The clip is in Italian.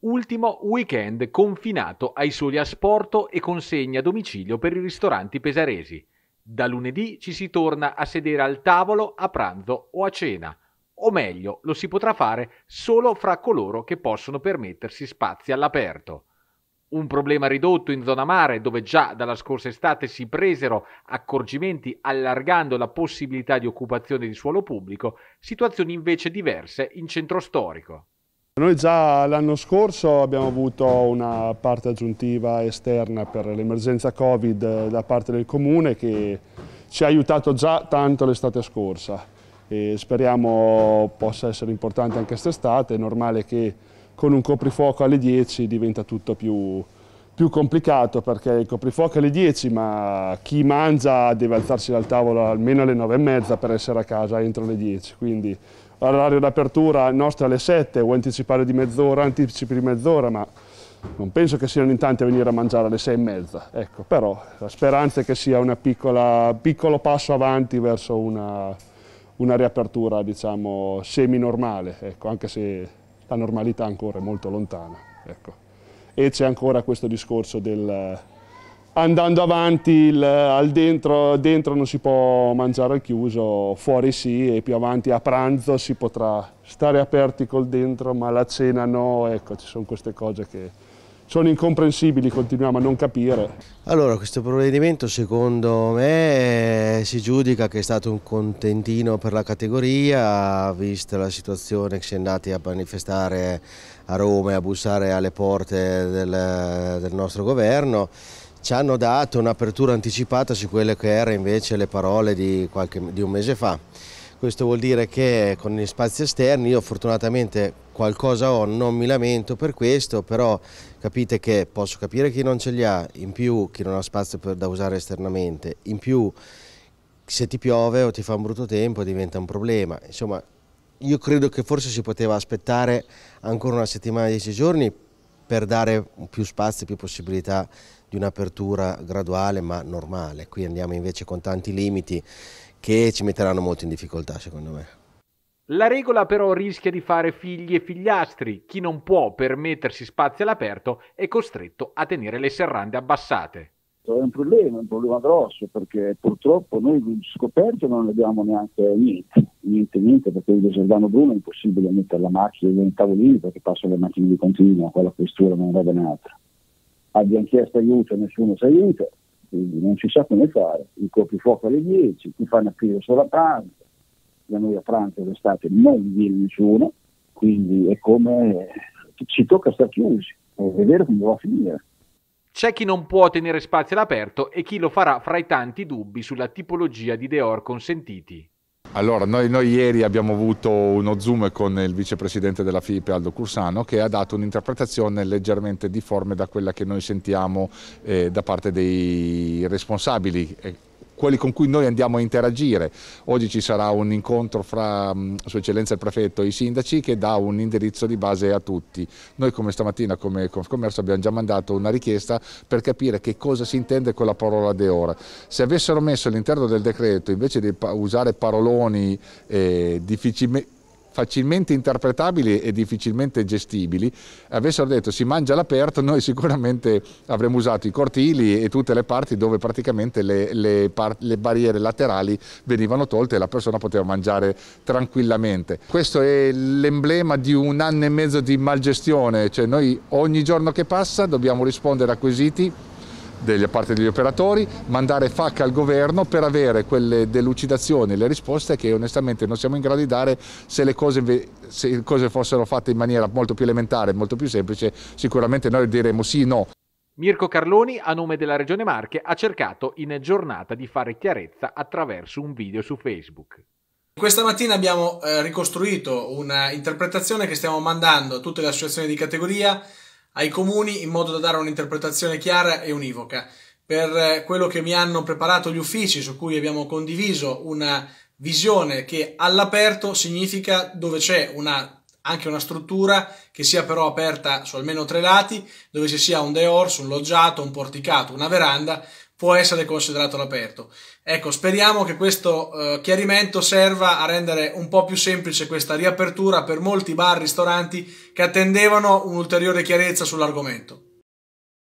Ultimo weekend confinato ai soli asporto e consegna a domicilio per i ristoranti pesaresi. Da lunedì ci si torna a sedere al tavolo a pranzo o a cena, o meglio, lo si potrà fare solo fra coloro che possono permettersi spazi all'aperto. Un problema ridotto in zona mare, dove già dalla scorsa estate si presero accorgimenti allargando la possibilità di occupazione di suolo pubblico, situazioni invece diverse in centro storico. Noi già l'anno scorso abbiamo avuto una parte aggiuntiva esterna per l'emergenza Covid eh, da parte del Comune che ci ha aiutato già tanto l'estate scorsa e speriamo possa essere importante anche quest'estate, è normale che con un coprifuoco alle 10 diventa tutto più, più complicato perché il coprifuoco è alle 10 ma chi mangia deve alzarsi dal tavolo almeno alle 9 e mezza per essere a casa entro le 10 quindi l'orario d'apertura nostro è alle 7 o anticipare di mezz'ora, anticipi di mezz'ora ma non penso che siano in tanti a venire a mangiare alle 6 e mezza ecco, però la speranza è che sia un piccolo passo avanti verso una, una riapertura diciamo semi normale ecco, anche se la normalità ancora è molto lontana ecco e c'è ancora questo discorso del eh, andando avanti il, eh, al dentro, dentro non si può mangiare al chiuso, fuori sì e più avanti a pranzo si potrà stare aperti col dentro ma la cena no, ecco ci sono queste cose che sono incomprensibili, continuiamo a non capire. Allora, questo provvedimento secondo me eh, si giudica che è stato un contentino per la categoria, vista la situazione che si è andati a manifestare a Roma e a bussare alle porte del, del nostro governo ci hanno dato un'apertura anticipata su quelle che erano invece le parole di, qualche, di un mese fa. Questo vuol dire che con gli spazi esterni io fortunatamente qualcosa ho, non mi lamento per questo, però capite che posso capire chi non ce li ha, in più chi non ha spazio per, da usare esternamente, in più se ti piove o ti fa un brutto tempo diventa un problema. Insomma, io credo che forse si poteva aspettare ancora una settimana, dieci giorni per dare più spazio, più possibilità di un'apertura graduale ma normale. Qui andiamo invece con tanti limiti che ci metteranno molto in difficoltà secondo me. La regola però rischia di fare figli e figliastri. Chi non può permettersi spazi all'aperto è costretto a tenere le serrande abbassate. È un problema, è un problema grosso perché purtroppo noi di scoperte non abbiamo neanche niente, niente, niente perché il Giordano Bruno è impossibile mettere la macchina in tavolino perché passano le macchine di continuo, quella questura non va bene altro abbiamo chiesto aiuto e nessuno si aiuta, quindi non si sa come fare, il fuoco alle 10, ti fanno aprire solo a pranzo, da noi a pranzo d'estate non viene nessuno, quindi è come ci tocca stare chiusi e vedere come va a finire. C'è chi non può tenere spazio all'aperto e chi lo farà fra i tanti dubbi sulla tipologia di deor consentiti. Allora, noi, noi, ieri abbiamo avuto uno zoom con il vicepresidente della FIPE Aldo Cursano che ha dato un'interpretazione leggermente difforme da quella che noi sentiamo eh, da parte dei responsabili eh, quelli con cui noi andiamo a interagire. Oggi ci sarà un incontro fra mm, Sua Eccellenza il Prefetto e i sindaci che dà un indirizzo di base a tutti. Noi come stamattina come Confcommercio abbiamo già mandato una richiesta per capire che cosa si intende con la parola de ora. Se avessero messo all'interno del decreto invece di usare paroloni eh, difficilmente facilmente interpretabili e difficilmente gestibili, avessero detto si mangia all'aperto, noi sicuramente avremmo usato i cortili e tutte le parti dove praticamente le, le, le, barriere laterali venivano tolte e la persona poteva mangiare tranquillamente. Questo è l'emblema di un anno e mezzo di malgestione, cioè noi ogni giorno che passa dobbiamo rispondere a quesiti da parte degli operatori, mandare FAC al governo per avere quelle delucidazioni, le risposte che onestamente non siamo in grado di dare se le cose, se le cose fossero fatte in maniera molto più elementare, molto più semplice, sicuramente noi diremo sì, no. Mirko Carloni, a nome della Regione Marche, ha cercato in giornata di fare chiarezza attraverso un video su Facebook. Questa mattina abbiamo eh, ricostruito un'interpretazione che stiamo mandando a tutte le associazioni di categoria ai comuni in modo da dare un'interpretazione chiara e univoca. Per eh, quello che mi hanno preparato gli uffici su cui abbiamo condiviso una visione che all'aperto significa dove c'è una, anche una struttura che sia però aperta su almeno tre lati, dove ci sia un dehors, un loggiato, un porticato, una veranda, può essere considerato all'aperto. Ecco, speriamo che questo eh, chiarimento serva a rendere un po' più semplice questa riapertura per molti bar, ristoranti che attendevano un'ulteriore chiarezza sull'argomento.